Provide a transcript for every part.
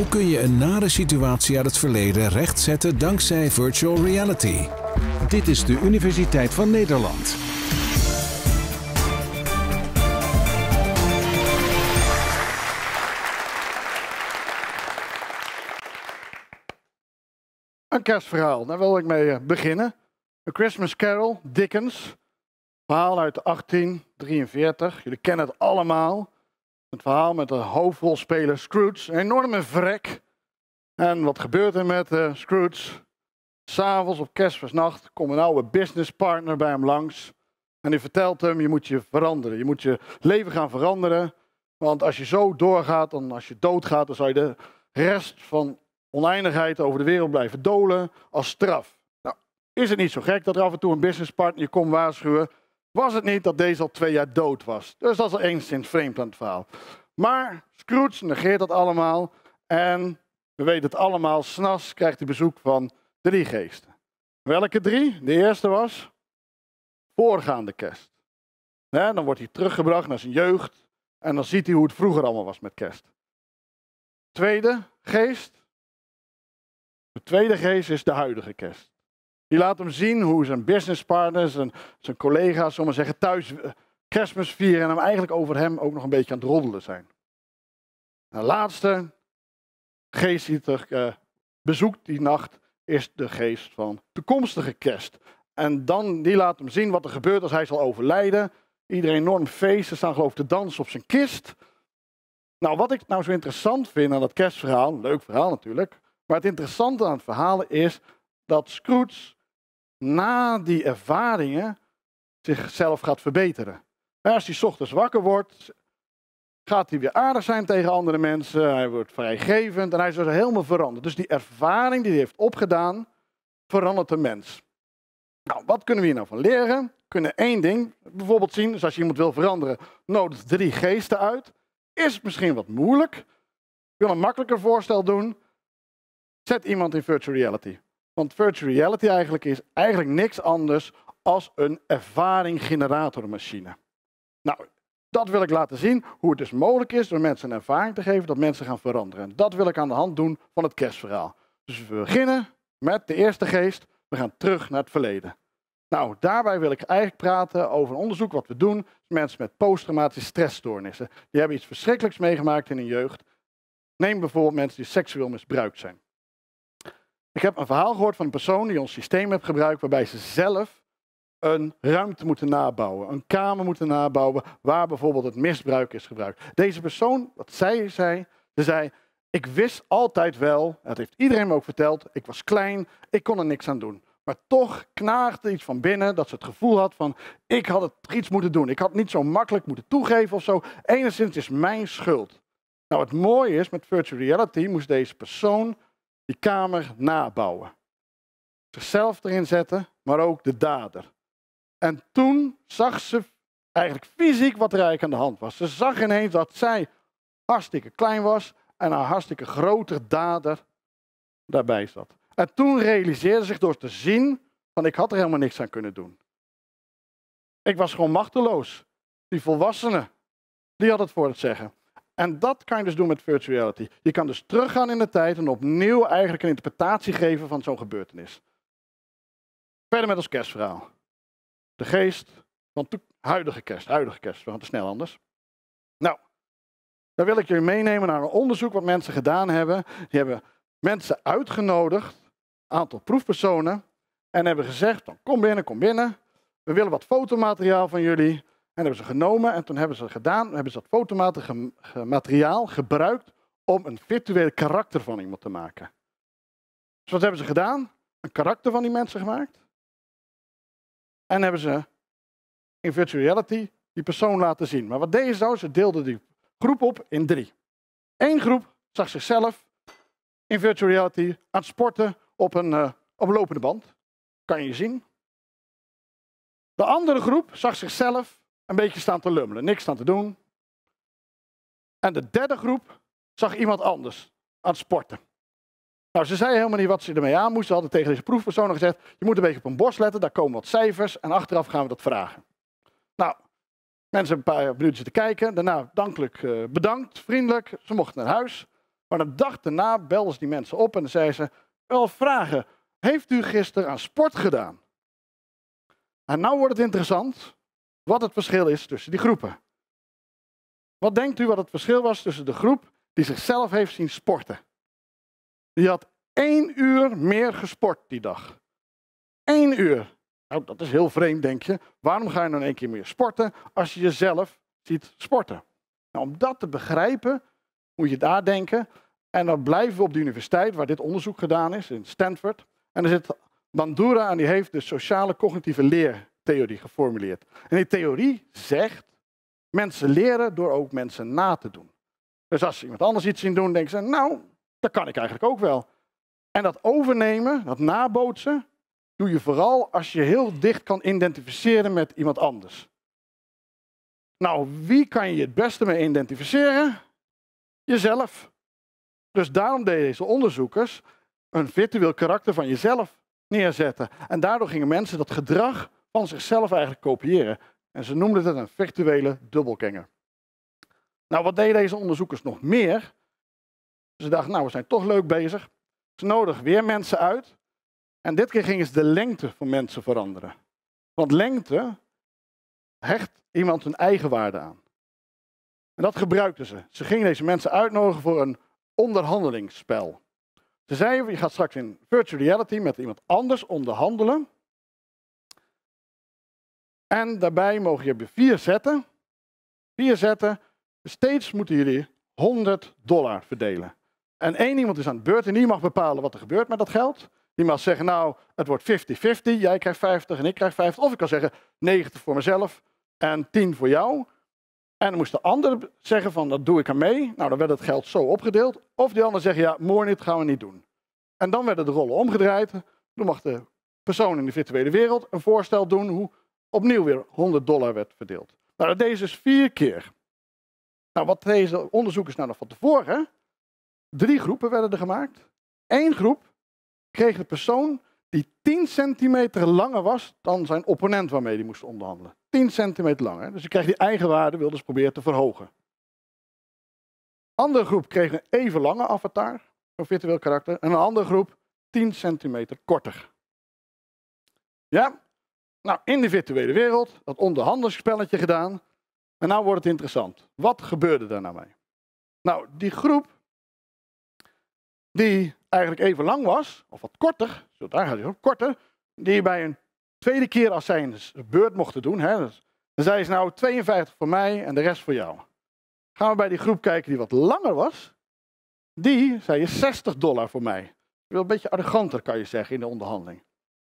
Hoe kun je een nare situatie uit het verleden rechtzetten dankzij virtual reality? Dit is de Universiteit van Nederland. Een kerstverhaal, daar wil ik mee eh, beginnen. A Christmas Carol, Dickens. Verhaal uit 1843. Jullie kennen het allemaal. Het verhaal met de hoofdrolspeler Scrooge. Een enorme vrek. En wat gebeurt er met uh, Scrooge? S'avonds op kerstmisnacht komt een oude businesspartner bij hem langs. En die vertelt hem, je moet je veranderen. Je moet je leven gaan veranderen. Want als je zo doorgaat, dan als je doodgaat, dan zal je de rest van oneindigheid over de wereld blijven dolen als straf. Nou, is het niet zo gek dat er af en toe een businesspartner je komt waarschuwen was het niet dat deze al twee jaar dood was. Dus dat is al enigszins vreemd aan het verhaal. Maar Scrooge negeert dat allemaal. En we weten het allemaal, s'nachts krijgt hij bezoek van drie geesten. Welke drie? De eerste was voorgaande kerst. dan wordt hij teruggebracht naar zijn jeugd. En dan ziet hij hoe het vroeger allemaal was met kerst. Tweede geest. De tweede geest is de huidige kerst. Die laat hem zien hoe zijn businesspartners en zijn collega's, sommigen zeggen, thuis kerstmis eh, vieren en hem eigenlijk over hem ook nog een beetje aan het roddelen zijn. de laatste geest die er eh, bezoekt die nacht is de geest van toekomstige kerst. En dan, die laat hem zien wat er gebeurt als hij zal overlijden. Iedereen enorm feest, ze staan geloof ik te dansen op zijn kist. Nou, wat ik nou zo interessant vind aan dat kerstverhaal, leuk verhaal natuurlijk, maar het interessante aan het verhaal is dat Scrooge na die ervaringen zichzelf gaat verbeteren. Als hij ochtends wakker wordt, gaat hij weer aardig zijn tegen andere mensen. Hij wordt vrijgevend en hij is dus helemaal veranderd. Dus die ervaring die hij heeft opgedaan, verandert de mens. Nou, wat kunnen we hier nou van leren? We kunnen één ding bijvoorbeeld zien, dus als je iemand wil veranderen, nodig drie geesten uit. Is misschien wat moeilijk. Ik wil een makkelijker voorstel doen. Zet iemand in virtual reality. Want virtual reality eigenlijk is eigenlijk niks anders als een ervaringgeneratormachine. Nou, dat wil ik laten zien, hoe het dus mogelijk is door mensen een ervaring te geven dat mensen gaan veranderen. En dat wil ik aan de hand doen van het kerstverhaal. Dus we beginnen met de eerste geest, we gaan terug naar het verleden. Nou, daarbij wil ik eigenlijk praten over een onderzoek wat we doen. Mensen met posttraumatische stressstoornissen. Die hebben iets verschrikkelijks meegemaakt in hun jeugd. Neem bijvoorbeeld mensen die seksueel misbruikt zijn. Ik heb een verhaal gehoord van een persoon die ons systeem heeft gebruikt, waarbij ze zelf een ruimte moeten nabouwen, een kamer moeten nabouwen, waar bijvoorbeeld het misbruik is gebruikt. Deze persoon, wat zij zei, ze zei, ik wist altijd wel, dat heeft iedereen me ook verteld, ik was klein, ik kon er niks aan doen. Maar toch knaagde iets van binnen dat ze het gevoel had van, ik had het iets moeten doen. Ik had niet zo makkelijk moeten toegeven of zo. Enigszins is mijn schuld. Nou, het mooie is, met virtual reality moest deze persoon die kamer nabouwen. Zichzelf erin zetten, maar ook de dader. En toen zag ze eigenlijk fysiek wat er eigenlijk aan de hand was. Ze zag ineens dat zij hartstikke klein was en haar hartstikke grote dader daarbij zat. En toen realiseerde ze zich door te zien van ik had er helemaal niks aan kunnen doen. Ik was gewoon machteloos. Die volwassenen, die had het voor het zeggen. En dat kan je dus doen met virtual reality. Je kan dus teruggaan in de tijd en opnieuw eigenlijk een interpretatie geven van zo'n gebeurtenis. Verder met ons kerstverhaal. De geest van huidige kerst. Huidige kerst, want het is snel anders. Nou, dan wil ik jullie meenemen naar een onderzoek wat mensen gedaan hebben. Die hebben mensen uitgenodigd, een aantal proefpersonen, en hebben gezegd: dan kom binnen, kom binnen. We willen wat fotomateriaal van jullie. En hebben ze genomen en toen hebben ze gedaan, hebben ze dat fotomatige materiaal gebruikt om een virtueel karakter van iemand te maken. Dus wat hebben ze gedaan? Een karakter van die mensen gemaakt. En hebben ze in virtual reality die persoon laten zien. Maar wat deden ze nou? Ze deelden die groep op in drie. Eén groep zag zichzelf in virtual reality aan het sporten op een, uh, op een lopende band. Kan je zien. De andere groep zag zichzelf een beetje staan te lummelen, niks aan te doen. En de derde groep zag iemand anders aan het sporten. Nou, ze zei helemaal niet wat ze ermee aan moesten. Ze hadden tegen deze proefpersonen gezegd: je moet een beetje op een borst letten, daar komen wat cijfers en achteraf gaan we dat vragen. Nou, mensen een paar minuten zitten kijken, daarna dankelijk eh, bedankt, vriendelijk, ze mochten naar huis. Maar de dag daarna belden ze die mensen op en zeiden ze: wel vragen, heeft u gisteren aan sport gedaan? En nou wordt het interessant, wat het verschil is tussen die groepen. Wat denkt u wat het verschil was tussen de groep die zichzelf heeft zien sporten? Die had één uur meer gesport die dag. Eén uur. Nou, dat is heel vreemd, denk je. Waarom ga je dan nou één keer meer sporten als je jezelf ziet sporten? Nou, om dat te begrijpen, moet je daar denken. En dan blijven we op de universiteit waar dit onderzoek gedaan is, in Stanford. En er zit Bandura en die heeft de sociale cognitieve leer theorie geformuleerd. En die theorie zegt, mensen leren door ook mensen na te doen. Dus als ze iemand anders iets zien doen, denken ze, nou, dat kan ik eigenlijk ook wel. En dat overnemen, dat nabootsen, doe je vooral als je heel dicht kan identificeren met iemand anders. Nou, wie kan je het beste mee identificeren? Jezelf. Dus daarom deden deze onderzoekers een virtueel karakter van jezelf neerzetten. En daardoor gingen mensen dat gedrag van zichzelf eigenlijk kopiëren. En ze noemden het een virtuele dubbelganger. Nou, wat deden deze onderzoekers nog meer? Ze dachten, nou, we zijn toch leuk bezig. Ze nodig weer mensen uit. En dit keer gingen ze de lengte van mensen veranderen. Want lengte hecht iemand hun eigen waarde aan. En dat gebruikten ze. Ze gingen deze mensen uitnodigen voor een onderhandelingsspel. Ze zeiden, je gaat straks in virtual reality met iemand anders onderhandelen. En daarbij mogen jullie vier zetten. Vier zetten. Dus steeds moeten jullie 100 dollar verdelen. En één iemand is aan de beurt en die mag bepalen wat er gebeurt met dat geld. Die mag zeggen, nou, het wordt 50-50, jij krijgt 50 en ik krijg 50. Of ik kan zeggen, 90 voor mezelf en 10 voor jou. En dan moest de ander zeggen van, dat doe ik aan mee. Nou, dan werd het geld zo opgedeeld. Of die ander zegt, ja, mooi niet, gaan we niet doen. En dan werden de rollen omgedraaid. Dan mag de persoon in de virtuele wereld een voorstel doen hoe opnieuw weer 100 dollar werd verdeeld. Nou, dat deze is dus vier keer. Nou, wat deze onderzoekers nou nog van tevoren, drie groepen werden er gemaakt. Eén groep kreeg de persoon die 10 centimeter langer was dan zijn opponent waarmee hij moest onderhandelen. 10 centimeter langer. Dus je kreeg die eigenwaarde, wilde ze proberen te verhogen. Andere groep kreeg een even lange avatar, een virtueel karakter. En een andere groep 10 centimeter korter. Ja, nou, in de virtuele wereld, dat onderhandelsspelletje gedaan. En nou wordt het interessant. Wat gebeurde daar nou mee? Nou, die groep, die eigenlijk even lang was, of wat korter, zo daar gaat het op, korter, die bij een tweede keer als zij een beurt mochten doen, hè, dus dan zei ze nou 52 voor mij en de rest voor jou. Gaan we bij die groep kijken die wat langer was, die zei je 60 dollar voor mij. Wel een beetje arroganter kan je zeggen in de onderhandeling.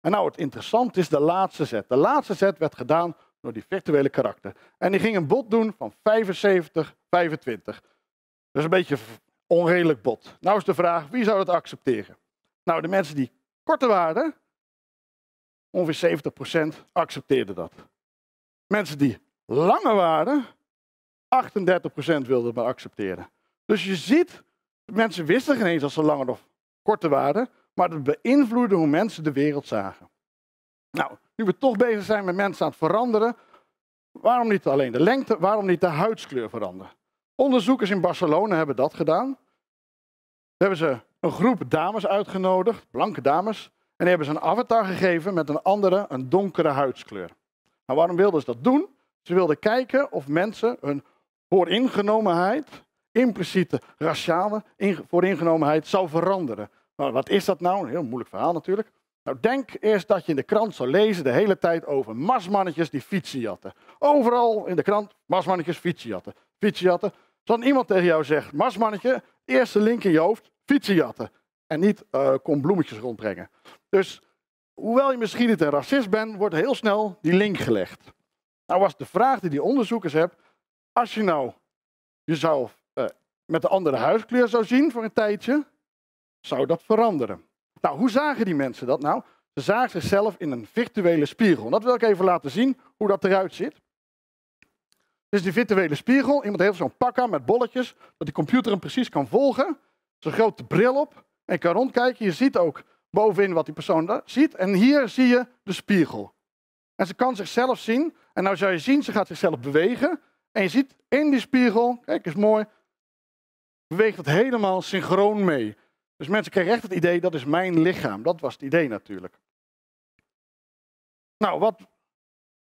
En nou, het interessant is de laatste zet. De laatste zet werd gedaan door die virtuele karakter. En die ging een bot doen van 75, 25. Dat is een beetje onredelijk bot. Nou is de vraag, wie zou dat accepteren? Nou, de mensen die korter waren, ongeveer 70% accepteerden dat. Mensen die langer waren, 38% wilden het maar accepteren. Dus je ziet, mensen wisten geen eens als ze langer of korter waren, maar het beïnvloedde hoe mensen de wereld zagen. Nou, nu we toch bezig zijn met mensen aan het veranderen, waarom niet alleen de lengte, waarom niet de huidskleur veranderen? Onderzoekers in Barcelona hebben dat gedaan. Daar hebben ze een groep dames uitgenodigd, blanke dames, en die hebben ze een avatar gegeven met een andere, een donkere huidskleur. Nou, waarom wilden ze dat doen? Ze wilden kijken of mensen hun vooringenomenheid, impliciete raciale vooringenomenheid, zou veranderen wat is dat nou? Een heel moeilijk verhaal natuurlijk. Nou, denk eerst dat je in de krant zou lezen de hele tijd over marsmannetjes die fietsen Overal in de krant, marsmannetjes fietsen jatten. Dan iemand tegen jou zegt, marsmannetje, eerste link in je hoofd, fietsen En niet, eh, kom bloemetjes rondbrengen. Dus, hoewel je misschien niet een racist bent, wordt heel snel die link gelegd. Nou was de vraag die die onderzoekers hebben, als je nou jezelf eh, met de andere huiskleur zou zien voor een tijdje, zou dat veranderen. Nou, hoe zagen die mensen dat nou? Ze zagen zichzelf in een virtuele spiegel. En dat wil ik even laten zien hoe dat eruit ziet. Dus die virtuele spiegel. Iemand heeft zo'n pak aan met bolletjes, dat die computer hem precies kan volgen. Zo'n grote bril op en kan rondkijken. Je ziet ook bovenin wat die persoon ziet. En hier zie je de spiegel. En ze kan zichzelf zien. En nou zou je zien, ze gaat zichzelf bewegen. En je ziet in die spiegel, kijk is mooi, beweegt het helemaal synchroon mee. Dus mensen kregen echt het idee, dat is mijn lichaam. Dat was het idee natuurlijk. Nou, wat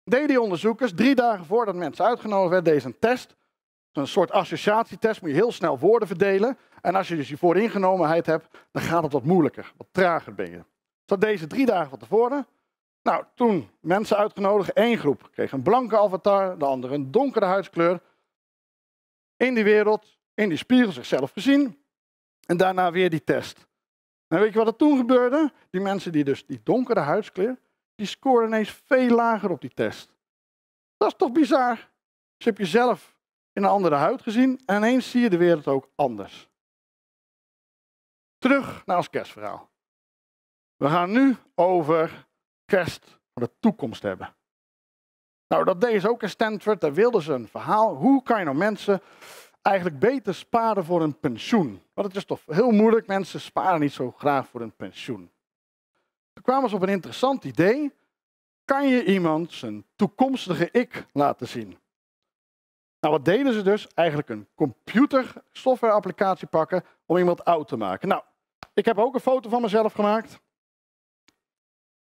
deden die onderzoekers? Drie dagen voordat mensen uitgenodigd werden, deze een test. Een soort associatietest, moet je heel snel woorden verdelen. En als je dus je vooringenomenheid hebt, dan gaat het wat moeilijker, wat trager ben je. Dat dat deze drie dagen van tevoren. Nou, toen mensen uitgenodigd, één groep kreeg een blanke avatar, de andere een donkere huidskleur. In die wereld, in die spiegel zichzelf gezien, en daarna weer die test. En weet je wat er toen gebeurde? Die mensen die dus die donkere huidskleur, die scoren ineens veel lager op die test. Dat is toch bizar? Ze dus heb je zelf in een andere huid gezien en ineens zie je de wereld ook anders. Terug naar ons kerstverhaal. We gaan nu over kerst de toekomst hebben. Nou, dat deed ze ook in Stanford. Daar wilden ze een verhaal. Hoe kan je nou mensen eigenlijk beter sparen voor een pensioen. Want het is toch heel moeilijk, mensen sparen niet zo graag voor een pensioen. Toen kwamen ze op een interessant idee. Kan je iemand zijn toekomstige ik laten zien? Nou, wat deden ze dus? Eigenlijk een computer software applicatie pakken om iemand oud te maken. Nou, ik heb ook een foto van mezelf gemaakt.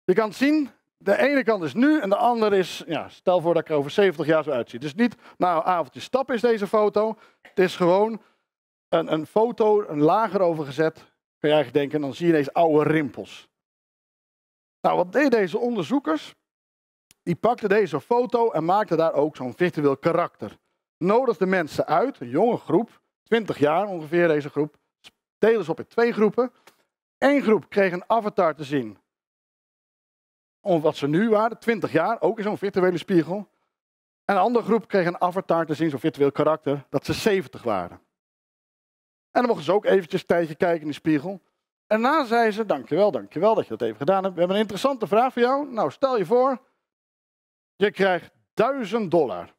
Je kan het zien, de ene kant is nu en de andere is, ja, stel voor dat ik er over 70 jaar zo uitzie. Dus niet nou, avondje stap is deze foto. Het is gewoon een, een foto, een lager overgezet. Kun je eigenlijk denken, dan zie je deze oude rimpels. Nou, wat deden deze onderzoekers? Die pakten deze foto en maakten daar ook zo'n virtueel karakter. Nodigden mensen uit, een jonge groep, 20 jaar ongeveer deze groep. Deden ze op in twee groepen. Eén groep kreeg een avatar te zien om wat ze nu waren, 20 jaar, ook in zo'n virtuele spiegel. En een andere groep kreeg een avatar te zien, zo'n virtueel karakter, dat ze 70 waren. En dan mochten ze ook eventjes een tijdje kijken in de spiegel. En daarna zeiden ze, dankjewel, dankjewel dat je dat even gedaan hebt. We hebben een interessante vraag voor jou. Nou, stel je voor, je krijgt 1000 dollar.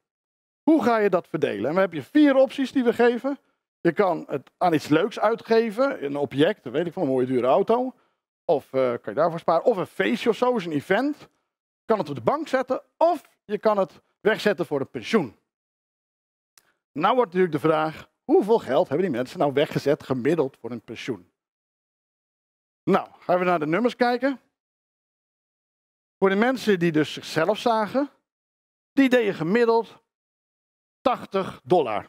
Hoe ga je dat verdelen? En we hebben vier opties die we geven. Je kan het aan iets leuks uitgeven, een object, weet ik wel, een mooie dure auto. Of eh, kan je daarvoor sparen. Of een feestje of zo, is een event. Je kan het op de bank zetten. Of je kan het wegzetten voor een pensioen. Nou wordt natuurlijk de vraag, hoeveel geld hebben die mensen nou weggezet gemiddeld voor een pensioen? Nou, gaan we naar de nummers kijken. Voor de mensen die dus zichzelf zagen, die deden gemiddeld 80 dollar.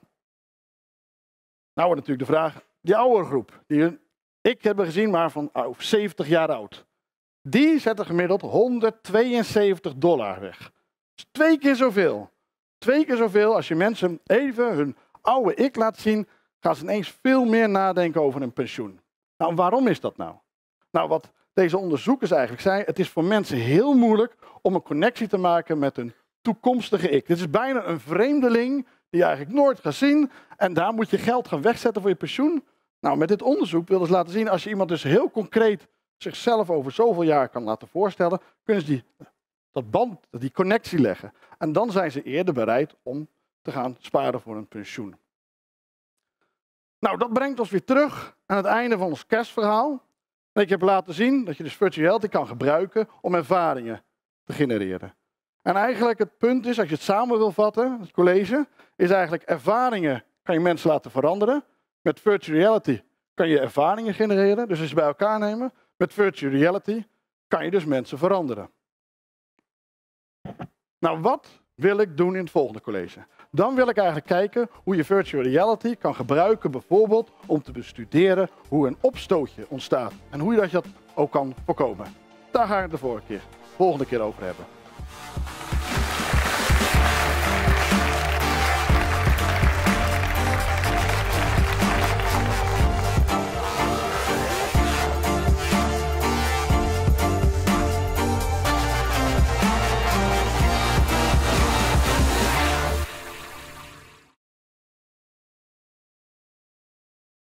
Nou wordt natuurlijk de vraag, die oude groep, die ik heb er gezien maar van 70 jaar oud. Die zetten gemiddeld 172 dollar weg. twee keer zoveel. Twee keer zoveel als je mensen even hun oude ik laat zien, gaan ze ineens veel meer nadenken over hun pensioen. Nou, waarom is dat nou? Nou, wat deze onderzoekers eigenlijk zeiden, het is voor mensen heel moeilijk om een connectie te maken met hun toekomstige ik. Dit is bijna een vreemdeling die je eigenlijk nooit gaat zien en daar moet je geld gaan wegzetten voor je pensioen. Nou, met dit onderzoek wilden dus ze laten zien, als je iemand dus heel concreet zichzelf over zoveel jaar kan laten voorstellen, kunnen ze die, dat band, die connectie leggen. En dan zijn ze eerder bereid om te gaan sparen voor een pensioen. Nou, dat brengt ons weer terug aan het einde van ons kerstverhaal. En ik heb laten zien dat je dus virtuality kan gebruiken om ervaringen te genereren. En eigenlijk het punt is, als je het samen wil vatten, het college, is eigenlijk ervaringen kan je mensen laten veranderen. Met virtual reality kan je ervaringen genereren, dus als bij elkaar nemen. Met virtual reality kan je dus mensen veranderen. Nou, wat wil ik doen in het volgende college? Dan wil ik eigenlijk kijken hoe je virtual reality kan gebruiken, bijvoorbeeld om te bestuderen hoe een opstootje ontstaat en hoe je dat ook kan voorkomen. Daar ga ik de vorige keer, volgende keer over hebben.